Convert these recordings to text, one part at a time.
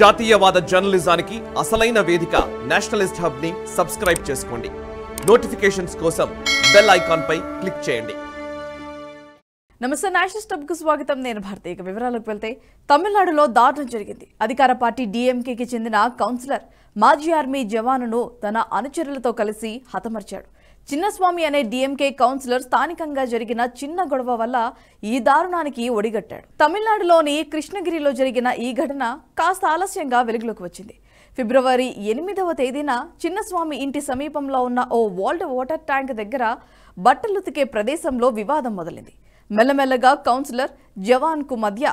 జాతీయవాద జర్నలిజానికి అసలైన వేదిక నేషనలిస్ట్ హబ్ ని సబ్స్క్రైబ్ చేసుకోండి నోటిఫికేషన్స్ కోసం బెల్ ఐకాన్ పై క్లిక్ చేయండి నమస్తే నేషనల్ స్టబ్కు స్వాగతం నేను భారతీయ వివరాలకు వెళ్తే తమిళనాడులో దారుణం జరిగింది అధికార పార్టీ డీఎంకేకి చెందిన కౌన్సిలర్ మాజీ ఆర్మీ జవానును తన అనుచరులతో కలిసి హతమర్చాడు చిన్నస్వామి అనే డిఎంకే కౌన్సిలర్ స్థానికంగా జరిగిన చిన్న గొడవ వల్ల ఈ దారుణానికి ఒడిగట్టాడు తమిళనాడులోని కృష్ణగిరిలో జరిగిన ఈ ఘటన కాస్త ఆలస్యంగా వెలుగులోకి వచ్చింది ఫిబ్రవరి ఎనిమిదవ తేదీన చిన్నస్వామి ఇంటి సమీపంలో ఉన్న ఓ వరల్డ్ వాటర్ ట్యాంక్ దగ్గర బట్టలుతికే ప్రదేశంలో వివాదం మొదలైంది మెల్లమెల్లగా కౌన్సిలర్ జవాన్కు మధ్య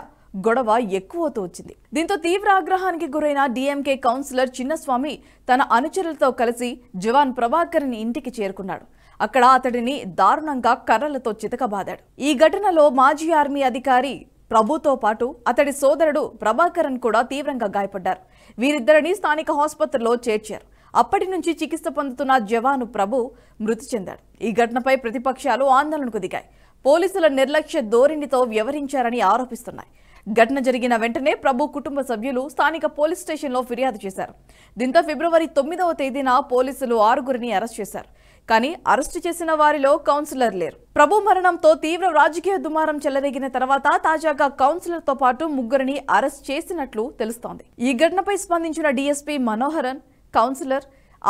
గొడవ ఎక్కువతో వచ్చింది దీంతో తీవ్ర ఆగ్రహానికి గురైన డిఎంకే కౌన్సిలర్ చిన్నస్వామి తన అనుచరులతో కలిసి జవాన్ ప్రభాకర్ ఇంటికి చేరుకున్నాడు అక్కడ అతడిని దారుణంగా కర్రలతో చితకబాదాడు ఈ ఘటనలో మాజీ ఆర్మీ అధికారి ప్రభుతో పాటు అతడి సోదరుడు ప్రభాకరన్ కూడా తీవ్రంగా గాయపడ్డారు వీరిద్దరిని స్థానిక ఆసుపత్రిలో చేర్చారు అప్పటి నుంచి చికిత్స పొందుతున్న జవాను ప్రభు మృతి చెందాడు ఈ ఘటనపై ప్రతిపక్షాలు ఆందోళనకు దిగాయి పోలీసుల నిర్లక్ష్య ధోరణితో వ్యవహరించారని ఆరోపిస్తున్నాయి ఘటన జరిగిన వెంటనే ప్రభు కుటుంబ సభ్యులు స్థానిక పోలీస్ స్టేషన్లో ఫిర్యాదు చేశారు దీంతో ఫిబ్రవరి తొమ్మిదవ తేదీన పోలీసులు ఆరుగురిని అరెస్ట్ చేశారు కానీ అరెస్టు చేసిన వారిలో కౌన్సిలర్ లేరు ప్రభు మరణంతో తీవ్ర రాజకీయ దుమారం చెలరేగిన తర్వాత తాజాగా కౌన్సిలర్ తో పాటు ముగ్గురిని అరెస్ట్ చేసినట్లు తెలుస్తోంది ఈ ఘటనపై స్పందించిన డీఎస్పీ మనోహరన్ కౌన్సిలర్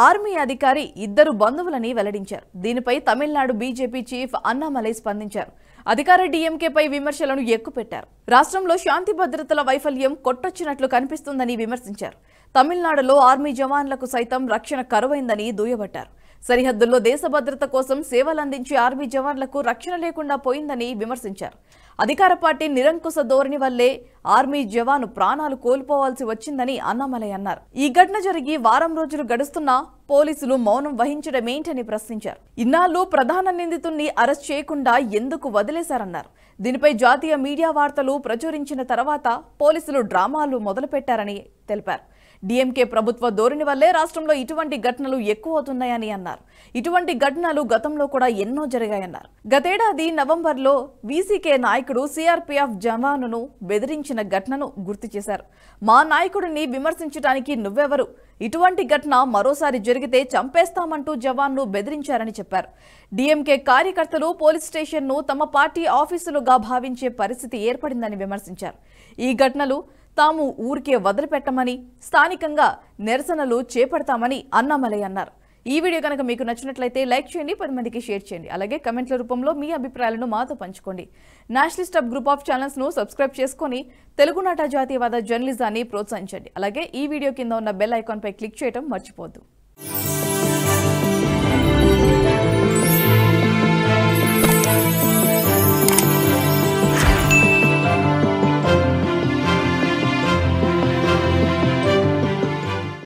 ఆర్మీ అధికారి ఇద్దరు బంధువులని వెల్లడించారు దీనిపై తమిళనాడు బీజేపీ చీఫ్ అన్నామలై స్పందించారు అధికార డీఎంకేపై విమర్శలను ఎక్కుపెట్టారు రాష్ట్రంలో శాంతి భద్రతల వైఫల్యం కొట్టొచ్చినట్లు కనిపిస్తుందని విమర్శించారు తమిళనాడులో ఆర్మీ జవాన్లకు సైతం రక్షణ కరువైందని దుయ్యబట్టారు సరిహద్దుల్లో దేశ భద్రత కోసం అందించే ఆర్మీ జవాన్లకు రక్షణ లేకుండా పోయిందని విమర్శించారు అధికార పార్టీ నిరంకుశ ధోరణి వల్లే ఆర్మీ జవాను ప్రాణాలు కోల్పోవాల్సి వచ్చిందని అన్నామలై అన్నారు ఈ ఘటన జరిగి వారం రోజులు గడుస్తున్నా పోలీసులు మౌనం వహించడమేంటని ప్రశ్నించారు ఇన్నాళ్ళు ప్రధాన నిందితుణ్ణి అరెస్ట్ చేయకుండా ఎందుకు వదిలేశారన్నారు దీనిపై జాతీయ మీడియా వార్తలు ప్రచురించిన తర్వాత పోలీసులు డ్రామాలు మొదలుపెట్టారని తెలిపారు డిఎంకే ప్రభుత్వ ధోరణి వల్లే రాష్ట్రంలో ఇటువంటి ఘటనలు ఎక్కువ అవుతున్నాయని అన్నారు ఇటువంటి ఘటనలు గతంలో కూడా ఎన్నో జరిగాయన్నారు గతేడాది నవంబర్లో వీసీకే నాయకుడు సీఆర్పీఎఫ్ జవానును బెదిరించిన ఘటనను గుర్తు చేశారు మా నాయకుడిని విమర్శించడానికి నువ్వెవరు ఇటువంటి ఘటన మరోసారి జరిగితే చంపేస్తామంటూ జవాన్ను బెదిరించారని చెప్పారు డిఎంకే కార్యకర్తలు పోలీస్ స్టేషన్ను తమ పార్టీ ఆఫీసులుగా భావించే పరిస్థితి ఏర్పడిందని విమర్శించారు ఈ ఘటనలు తాము ఊరికే వదిలిపెట్టమని స్థానికంగా నిరసనలు చేపడతామని అన్నామలై అన్నారు ఈ వీడియో కనుక మీకు నచ్చినట్లయితే లైక్ చేయండి పది మందికి షేర్ చేయండి అలాగే కమెంట్ల రూపంలో మీ అభిప్రాయాలను మాతో పంచుకోండి నేషనలిస్ట్ అప్ గ్రూప్ ఆఫ్ ఛానల్స్ను సబ్స్క్రైబ్ చేసుకుని తెలుగునాట జాతీయవాద జర్నలిజాన్ని ప్రోత్సహించండి అలాగే ఈ వీడియో కింద ఉన్న బెల్ ఐకాన్పై క్లిక్ చేయడం మర్చిపోద్దు